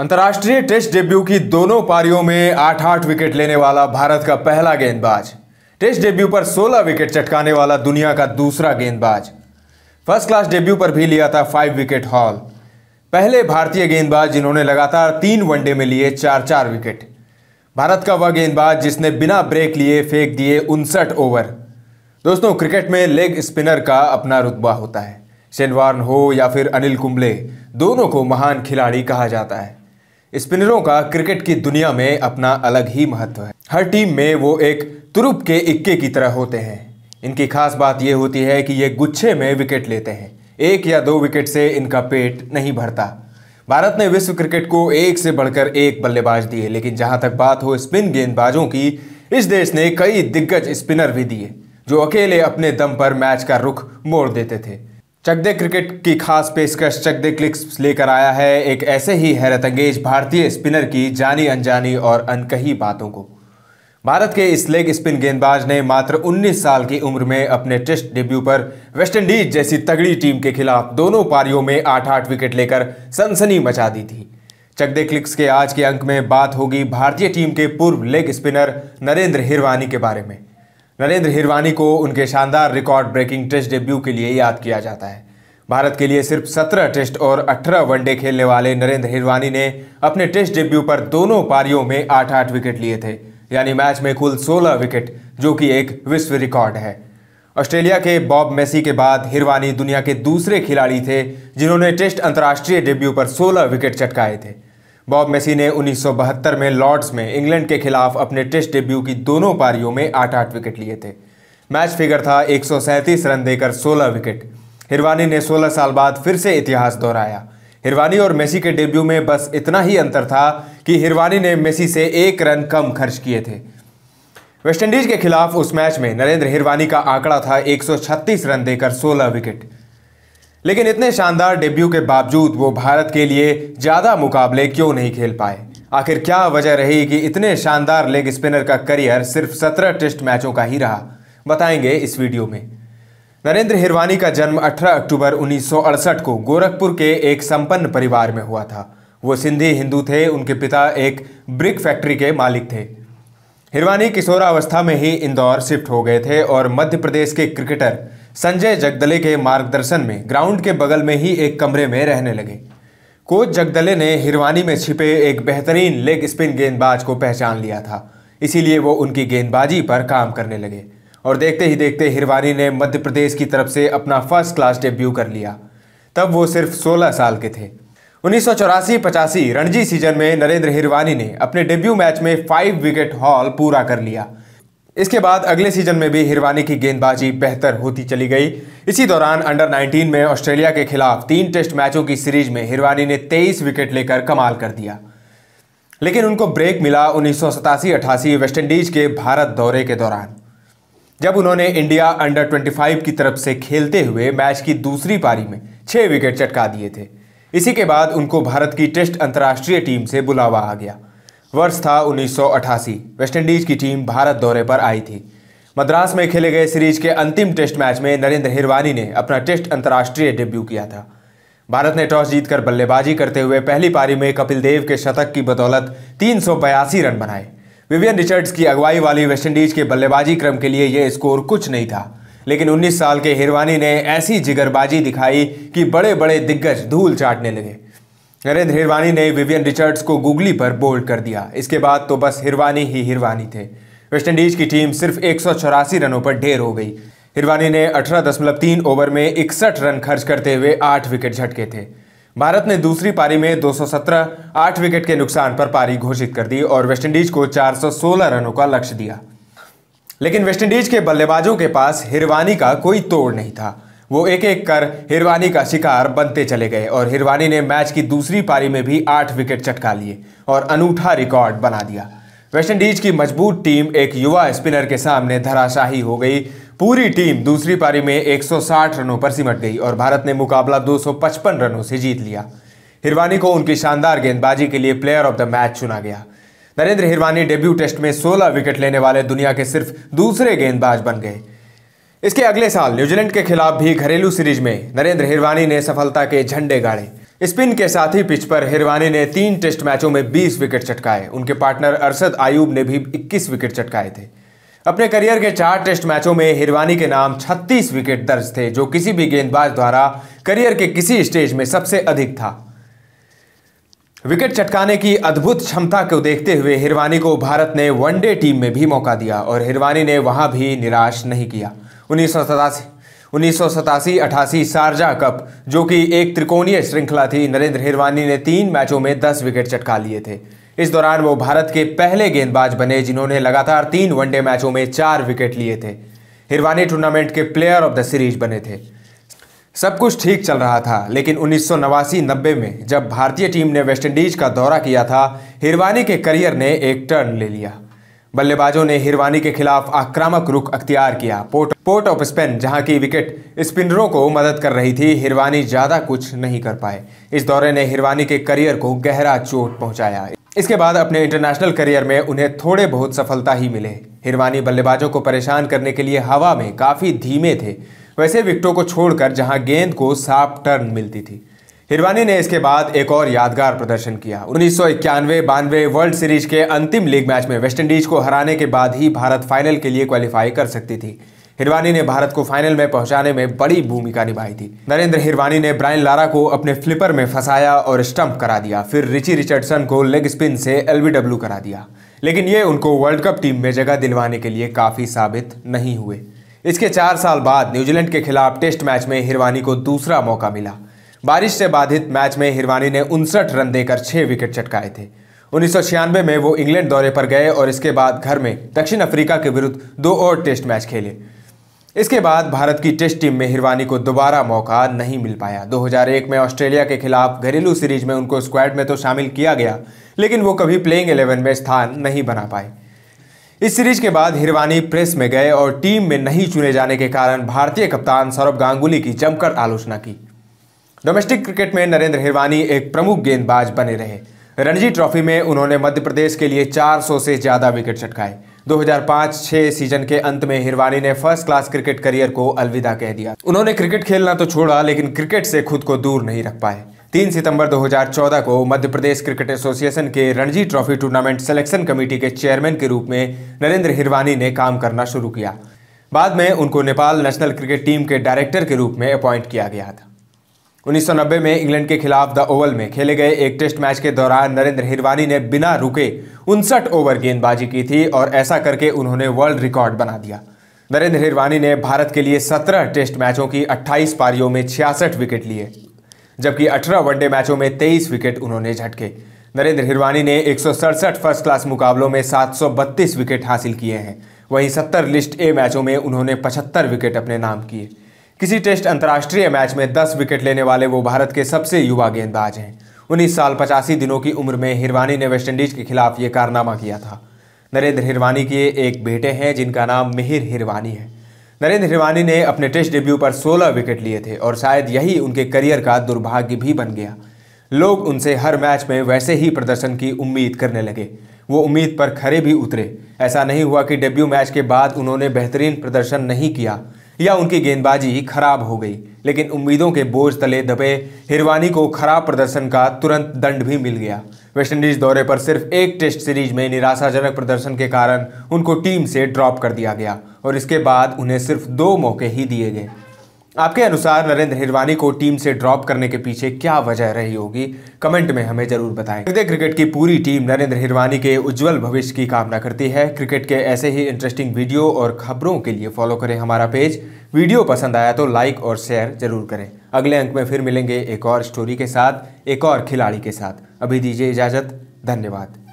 अंतर्राष्ट्रीय test debut की दोनों पारियों में आठ आठ विकेट लेने वाला भारत का पहला गेंदबाज टेस्ट डेब्यू पर 16 विकेट चटकाने वाला दुनिया का दूसरा गेंदबाज फर्स्ट क्लास डेब्यू पर भी लिया था फाइव विकेट हॉल पहले भारतीय गेंदबाज जिन्होंने लगातार तीन वनडे में लिए चार चार विकेट भारत का वह गेंदबाज जिसने बिना ब्रेक लिए फेंक दिए उनसठ ओवर दोस्तों क्रिकेट में लेग स्पिनर का अपना रुतबा होता है शेनवार्न हो या फिर अनिल कुंबले दोनों को महान खिलाड़ी कहा जाता है स्पिनरों का क्रिकेट की दुनिया में अपना अलग ही महत्व है हर टीम में वो एक तुरुप के इक्के की तरह होते हैं इनकी खास बात यह होती है कि ये गुच्छे में विकेट लेते हैं एक या दो विकेट से इनका पेट नहीं भरता भारत ने विश्व क्रिकेट को एक से बढ़कर एक बल्लेबाज दिए लेकिन जहां तक बात हो स्पिन गेंदबाजों की इस देश ने कई दिग्गज स्पिनर भी दिए जो अकेले अपने दम पर मैच का रुख मोड़ देते थे चकदे क्रिकेट की खास पेशकश चकदे क्लिक्स लेकर आया है एक ऐसे ही अंगेज भारतीय स्पिनर की जानी अनजानी और अनकही बातों को भारत के इस लेग स्पिन गेंदबाज ने मात्र 19 साल की उम्र में अपने टेस्ट डेब्यू पर वेस्टइंडीज जैसी तगड़ी टीम के खिलाफ दोनों पारियों में आठ आठ विकेट लेकर सनसनी मचा दी थी चकदे क्लिक्स के आज के अंक में बात होगी भारतीय टीम के पूर्व लेग स्पिनर नरेंद्र हिरवानी के बारे में नरेंद्र हिरवानी को उनके शानदार रिकॉर्ड ब्रेकिंग टेस्ट डेब्यू के लिए याद किया जाता है भारत के लिए सिर्फ 17 टेस्ट और 18 वनडे खेलने वाले नरेंद्र हिरवानी ने अपने टेस्ट डेब्यू पर दोनों पारियों में आठ आठ विकेट लिए थे यानी मैच में कुल 16 विकेट जो कि एक विश्व रिकॉर्ड है ऑस्ट्रेलिया के बॉब मेसी के बाद हिरवानी दुनिया के दूसरे खिलाड़ी थे जिन्होंने टेस्ट अंतर्राष्ट्रीय डेब्यू पर सोलह विकेट चटकाए थे बॉब मेसी ने 1972 में लॉर्ड्स में इंग्लैंड के खिलाफ अपने टेस्ट डेब्यू की दोनों पारियों में आठ आठ विकेट लिए थे मैच फिगर था एक रन देकर 16 विकेट हिरवानी ने 16 साल बाद फिर से इतिहास दोहराया हिरवानी और मेसी के डेब्यू में बस इतना ही अंतर था कि हिरवानी ने मेसी से एक रन कम खर्च किए थे वेस्टइंडीज के खिलाफ उस मैच में नरेंद्र हिरवानी का आंकड़ा था 136 रन देकर 16 विकेट लेकिन इतने शानदार डेब्यू के बावजूद वो भारत के लिए ज़्यादा मुकाबले क्यों नहीं खेल पाए आखिर क्या वजह रही कि इतने शानदार लेग स्पिनर का करियर सिर्फ सत्रह टेस्ट मैचों का ही रहा बताएंगे इस वीडियो में नरेंद्र हिरवानी का जन्म 18 अक्टूबर उन्नीस को गोरखपुर के एक संपन्न परिवार में हुआ था वो सिंधी हिंदू थे उनके पिता एक ब्रिक फैक्ट्री के मालिक थे हिरवानी किशोरावस्था में ही इंदौर शिफ्ट हो गए थे और मध्य प्रदेश के क्रिकेटर संजय जगदले के मार्गदर्शन में ग्राउंड के बगल में ही एक कमरे में रहने लगे कोच जगदले ने हिरवानी में छिपे एक बेहतरीन लेग स्पिन गेंदबाज को पहचान लिया था इसीलिए वो उनकी गेंदबाजी पर काम करने लगे और देखते ही देखते हिरवानी ने मध्य प्रदेश की तरफ से अपना फर्स्ट क्लास डेब्यू कर लिया तब वो सिर्फ 16 साल के थे उन्नीस सौ चौरासी पचासी रणजी सीजन में नरेंद्र हिरवानी ने अपने डेब्यू मैच में फाइव विकेट हॉल पूरा कर लिया इसके बाद अगले सीजन में भी हिरवानी की गेंदबाजी बेहतर होती चली गई इसी दौरान अंडर 19 में ऑस्ट्रेलिया के खिलाफ तीन टेस्ट मैचों की सीरीज में हिरवानी ने 23 विकेट लेकर कमाल कर दिया लेकिन उनको ब्रेक मिला उन्नीस सौ वेस्टइंडीज के भारत दौरे के दौरान जब उन्होंने इंडिया अंडर 25 की तरफ से खेलते हुए मैच की दूसरी पारी में छः विकेट चटका दिए थे इसी के बाद उनको भारत की टेस्ट अंतर्राष्ट्रीय टीम से बुलावा आ गया वर्ष था 1988 वेस्टइंडीज की टीम भारत दौरे पर आई थी मद्रास में खेले गए सीरीज के अंतिम टेस्ट मैच में नरेंद्र हिरवानी ने अपना टेस्ट अंतर्राष्ट्रीय डेब्यू किया था भारत ने टॉस जीतकर बल्लेबाजी करते हुए पहली पारी में कपिल देव के शतक की बदौलत तीन रन बनाए विवियन रिचर्ड्स की अगुवाई वाली वेस्टइंडीज के बल्लेबाजी क्रम के लिए यह स्कोर कुछ नहीं था लेकिन 19 साल के हिरवानी ने ऐसी जिगरबाजी दिखाई कि बड़े बड़े दिग्गज धूल चाटने लगे नरेंद्र हिरवानी ने विवियन रिचर्ड्स को गुगली पर बोल्ड कर दिया इसके बाद तो बस हिरवानी ही हिरवानी थे वेस्टइंडीज की टीम सिर्फ एक रनों पर ढेर हो गई हिरवानी ने अठारह दशमलव तीन ओवर में इकसठ रन खर्च करते हुए आठ विकेट झटके थे भारत ने दूसरी पारी में 217 आठ विकेट के नुकसान पर पारी घोषित कर दी और वेस्टइंडीज को 416 रनों का लक्ष्य दिया लेकिन वेस्टइंडीज के बल्लेबाजों के पास हिरवानी का कोई तोड़ नहीं था वो एक एक कर हिरवानी का शिकार बनते चले गए और हिरवानी ने मैच की दूसरी पारी में भी आठ विकेट चटका लिए और अनूठा रिकॉर्ड बना दिया वेस्टइंडीज की मजबूत टीम एक युवा स्पिनर के सामने धराशाही हो गई पूरी टीम दूसरी पारी में 160 रनों पर सिमट गई और भारत ने मुकाबला 255 रनों से जीत लिया हिरवानी को उनकी शानदार गेंदबाजी के लिए प्लेयर ऑफ द मैच चुना गया नरेंद्र हिरवानी डेब्यू टेस्ट में 16 विकेट लेने वाले दुनिया के सिर्फ दूसरे गेंदबाज बन गए इसके अगले साल न्यूजीलैंड के खिलाफ भी घरेलू सीरीज में नरेंद्र हिरवानी ने सफलता के झंडे गाड़े स्पिन के साथ ही पिच पर हिरवानी ने तीन टेस्ट मैचों में 20 विकेट चटकाए उनके पार्टनर अरसद आयूब ने भी 21 विकेट चटकाए थे अपने करियर के चार टेस्ट मैचों में हिरवानी के नाम 36 विकेट दर्ज थे जो किसी भी गेंदबाज द्वारा करियर के किसी स्टेज में सबसे अधिक था विकेट चटकाने की अद्भुत क्षमता को देखते हुए हिरवानी को भारत ने वनडे टीम में भी मौका दिया और हिरवानी ने वहां भी निराश नहीं किया उन्नीस सौ सतासी उन्नीस सौ सतासी अठासी सारजा कप जो कि एक त्रिकोणीय श्रृंखला थी नरेंद्र हिरवानी ने तीन मैचों में दस विकेट चटका लिए थे इस दौरान वो भारत के पहले गेंदबाज बने जिन्होंने लगातार तीन वनडे मैचों में चार विकेट लिए थे हिरवानी टूर्नामेंट के प्लेयर ऑफ द सीरीज बने थे सब कुछ ठीक चल रहा था लेकिन उन्नीस सौ नब्बे में जब भारतीय टीम ने वेस्टइंडीज का दौरा किया था हिरवानी के करियर ने एक टर्न ले लिया बल्लेबाजों ने हिरवानी के खिलाफ आक्रामक रुख अख्तियार किया पोर्ट पोर्ट ऑफ स्पेन जहां की विकेट स्पिनरों को मदद कर रही थी हिरवानी ज़्यादा कुछ नहीं कर पाए इस दौरे ने हिरवानी के करियर को गहरा चोट पहुंचाया इसके बाद अपने इंटरनेशनल करियर में उन्हें थोड़े बहुत सफलता ही मिले हिरवानी बल्लेबाजों को परेशान करने के लिए हवा में काफ़ी धीमे थे वैसे विकटों को छोड़कर जहां गेंद को साफ टर्न मिलती थी हिरवानी ने इसके बाद एक और यादगार प्रदर्शन किया उन्नीस सौ इक्यानवे बानवे वर्ल्ड सीरीज के अंतिम लीग मैच में वेस्टइंडीज को हराने के बाद ही भारत फाइनल के लिए क्वालिफाई कर सकती थी हिरवानी ने भारत को फाइनल में पहुंचाने में बड़ी भूमिका निभाई थी नरेंद्र हिरवानी ने ब्रायन लारा को अपने फ्लिपर में फंसाया और स्टंप करा दिया फिर रिची रिचर्डसन को लेग स्पिन से एलबीडब्ल्यू करा दिया लेकिन ये उनको वर्ल्ड कप टीम में जगह दिलवाने के लिए काफ़ी साबित नहीं हुए इसके चार साल बाद न्यूजीलैंड के खिलाफ टेस्ट मैच में हिरवानी को दूसरा मौका मिला बारिश से बाधित मैच में हिरवानी ने उनसठ रन देकर छः विकेट चटकाए थे उन्नीस में वो इंग्लैंड दौरे पर गए और इसके बाद घर में दक्षिण अफ्रीका के विरुद्ध दो और टेस्ट मैच खेले इसके बाद भारत की टेस्ट टीम में हिरवानी को दोबारा मौका नहीं मिल पाया 2001 में ऑस्ट्रेलिया के खिलाफ घरेलू सीरीज में उनको स्क्वाड में तो शामिल किया गया लेकिन वो कभी प्लेइंग एलेवन में स्थान नहीं बना पाए इस सीरीज के बाद हिरवानी प्रेस में गए और टीम में नहीं चुने जाने के कारण भारतीय कप्तान सौरभ गांगुली की जमकर आलोचना की डोमेस्टिक क्रिकेट में नरेंद्र हिरवानी एक प्रमुख गेंदबाज बने रहे रणजी ट्रॉफी में उन्होंने मध्य प्रदेश के लिए 400 से ज़्यादा विकेट चटकाए 2005-6 सीजन के अंत में हिरवानी ने फर्स्ट क्लास क्रिकेट करियर को अलविदा कह दिया उन्होंने क्रिकेट खेलना तो छोड़ा लेकिन क्रिकेट से खुद को दूर नहीं रख पाए 3 सितंबर 2014 को मध्य प्रदेश क्रिकेट एसोसिएशन के Ranji trophy tournament selection committee के चेयरमैन के रूप में नरेंद्र हिरवानी ने काम करना शुरू किया बाद में उनको नेपाल नेशनल क्रिकेट टीम के डायरेक्टर के रूप में अपॉइंट किया गया था 1990 में इंग्लैंड के खिलाफ द ओवल में खेले गए एक टेस्ट मैच के दौरान नरेंद्र हिरवानी ने बिना रुके उनसठ ओवर गेंदबाजी की थी और ऐसा करके उन्होंने वर्ल्ड रिकॉर्ड बना दिया नरेंद्र हिरवानी ने भारत के लिए 17 टेस्ट मैचों की 28 पारियों में छियासठ विकेट लिए जबकि 18 वनडे मैचों में 23 विकेट उन्होंने झटके नरेंद्र हिरवानी ने एक फर्स्ट क्लास मुकाबलों में सात विकेट हासिल किए हैं वहीं सत्तर लिस्ट ए मैचों में उन्होंने पचहत्तर विकेट अपने नाम किए किसी टेस्ट अंतर्राष्ट्रीय मैच में 10 विकेट लेने वाले वो भारत के सबसे युवा गेंदबाज हैं उन्नीस साल पचासी दिनों की उम्र में हिरवानी ने वेस्टइंडीज के खिलाफ ये कारनामा किया था नरेंद्र हिरवानी के एक बेटे हैं जिनका नाम मिहिर हिरवानी है नरेंद्र हिरवानी ने अपने टेस्ट डेब्यू पर 16 विकेट लिए थे और शायद यही उनके करियर का दुर्भाग्य भी बन गया लोग उनसे हर मैच में वैसे ही प्रदर्शन की उम्मीद करने लगे वो उम्मीद पर खरे भी उतरे ऐसा नहीं हुआ कि डेब्यू मैच के बाद उन्होंने बेहतरीन प्रदर्शन नहीं किया या उनकी गेंदबाजी खराब हो गई लेकिन उम्मीदों के बोझ तले दबे हिरवानी को खराब प्रदर्शन का तुरंत दंड भी मिल गया वेस्टइंडीज दौरे पर सिर्फ एक टेस्ट सीरीज में निराशाजनक प्रदर्शन के कारण उनको टीम से ड्रॉप कर दिया गया और इसके बाद उन्हें सिर्फ दो मौके ही दिए गए आपके अनुसार नरेंद्र हिरवानी को टीम से ड्रॉप करने के पीछे क्या वजह रही होगी कमेंट में हमें जरूर बताएं हृदय क्रिकेट की पूरी टीम नरेंद्र हिरवानी के उज्जवल भविष्य की कामना करती है क्रिकेट के ऐसे ही इंटरेस्टिंग वीडियो और खबरों के लिए फॉलो करें हमारा पेज वीडियो पसंद आया तो लाइक और शेयर जरूर करें अगले अंक में फिर मिलेंगे एक और स्टोरी के साथ एक और खिलाड़ी के साथ अभी दीजिए इजाज़त धन्यवाद